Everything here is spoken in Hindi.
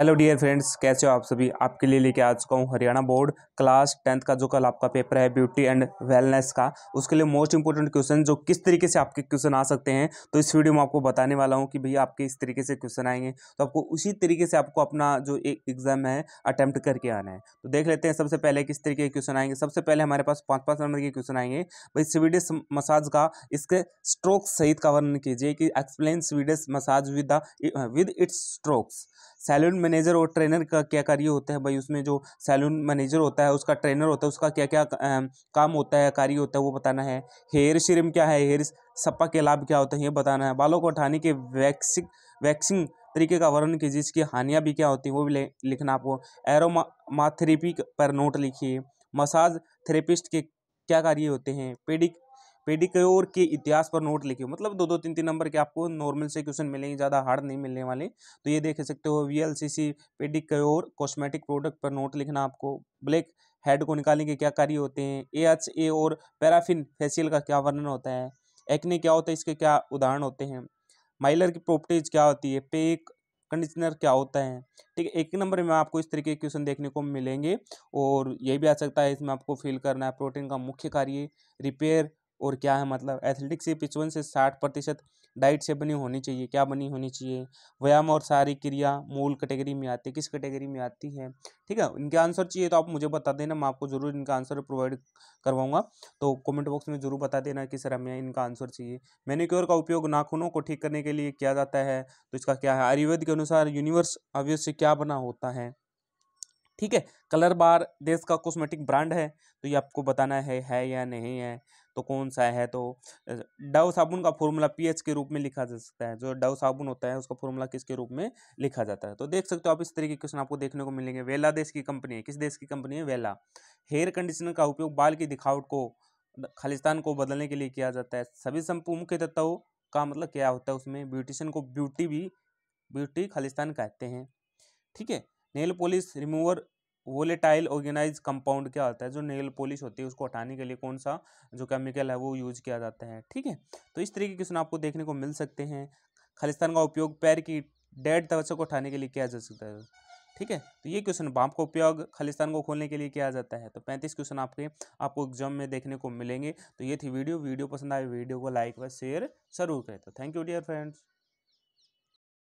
हेलो डियर फ्रेंड्स कैसे हो आप सभी आपके लिए लेके आ चुका हूँ हरियाणा बोर्ड क्लास टेंथ का जो कल आपका पेपर है ब्यूटी एंड वेलनेस का उसके लिए मोस्ट इंपॉर्टेंट क्वेश्चन जो किस तरीके से आपके क्वेश्चन आ सकते हैं तो इस वीडियो में आपको बताने वाला हूँ कि भैया आपके इस तरीके से क्वेश्चन आएंगे तो आपको उसी तरीके से आपको अपना जो एक एग्जाम है अटैम्प्ट करके आना है तो देख लेते हैं सबसे पहले किस तरीके के क्वेश्चन आएंगे सबसे पहले हमारे पास पाँच पाँच नंबर के क्वेश्चन आएंगे भाई स्वीडिश मसाज का इसके स्ट्रोक सहित का वर्णन कीजिए कि explain Swedish massage with with its strokes salon में मैनेजर और ट्रेनर का क्या कार्य होता है भाई उसमें जो सैलून मैनेजर होता है उसका ट्रेनर होता है उसका क्या क्या काम होता है कार्य होता है वो बताना है हेयर सीरम क्या है हेयर सप्पा के लाभ क्या होते हैं ये बताना है बालों को उठाने के वैक्सिक वैक्सिंग तरीके का वर्णन कीजिए जिसकी हानियाँ भी क्या होती हैं वो भी लिखना आपको एरोमा थेरेपी पर नोट लिखिए मसाज थेरेपिस्ट के क्या कार्य होते हैं पेडिक पेडिक्योर के इतिहास पर नोट लिखे मतलब दो दो तीन तीन नंबर के आपको नॉर्मल से क्वेश्चन मिलेंगे ज़्यादा हार्ड नहीं मिलने वाले तो ये देख सकते हो V L C C pedicure cosmetic product पर नोट लिखना आपको ब्लैक हेड को निकालने के क्या कार्य होते हैं ए एच ए और पैराफिन फेसियल का क्या वर्णन होता है एक्ने क्या होता है इसके क्या उदाहरण होते हैं माइलर की प्रॉपर्टीज क्या होती है पेक कंडीशनर क्या होता है ठीक है एक नंबर में आपको इस तरीके के क्वेश्चन देखने को मिलेंगे और ये भी आ सकता है इसमें आपको फिल करना है प्रोटीन का मुख्य कार्य रिपेयर और क्या है मतलब एथलेटिक्स से पिचवन से साठ प्रतिशत डाइट से बनी होनी चाहिए क्या बनी होनी चाहिए व्यायाम और सारी क्रिया मूल कैटेगरी में आती है किस कैटेगरी में आती है ठीक है इनके आंसर चाहिए तो आप मुझे बता देना मैं आपको ज़रूर इनका आंसर प्रोवाइड करवाऊंगा तो कमेंट बॉक्स में ज़रूर बता देना कि सर हमें इनका आंसर चाहिए मैनिक्योर का उपयोग नाखूनों को ठीक करने के लिए किया जाता है तो इसका क्या है आयुर्वेद के अनुसार यूनिवर्स अवयव से क्या बना होता है ठीक है कलर बार देश का कॉस्मेटिक ब्रांड है तो ये आपको बताना है है या नहीं है तो कौन सा है तो डव साबुन का फॉर्मूला पीएच के रूप में लिखा जा सकता है जो डव साबुन होता है उसका फॉर्मूला किसके रूप में लिखा जाता है तो देख सकते हो आप इस तरीके के क्वेश्चन आपको देखने को मिलेंगे वेला देश की कंपनी है किस देश की कंपनी है वेला हेयर कंडीशनर का उपयोग बाल की दिखावट को खालिस्तान को बदलने के लिए किया जाता है सभी संपू मुख्य तत्व का मतलब क्या होता है उसमें ब्यूटिशन को ब्यूटी भी ब्यूटी खालिस्तान कहते हैं ठीक है nail polish remover volatile organic compound क्या होता है जो नेल पॉलिश होती है उसको हटाने के लिए कौन सा जो केमिकल है वो यूज किया जाता है ठीक है तो इस तरीके के क्वेश्चन आपको देखने को मिल सकते हैं खालिस्तान का उपयोग पैर की डेड तवस्या को उठाने के लिए किया जा सकता है ठीक है तो ये क्वेश्चन बाप का उपयोग खालिस्तान को खोलने के लिए किया जाता है तो पैंतीस क्वेश्चन आपके आपको एग्जाम में देखने को मिलेंगे तो ये थी वीडियो वीडियो पसंद आए वीडियो को लाइक व शेयर जरूर करें तो थैंक यू डियर फ्रेंड्स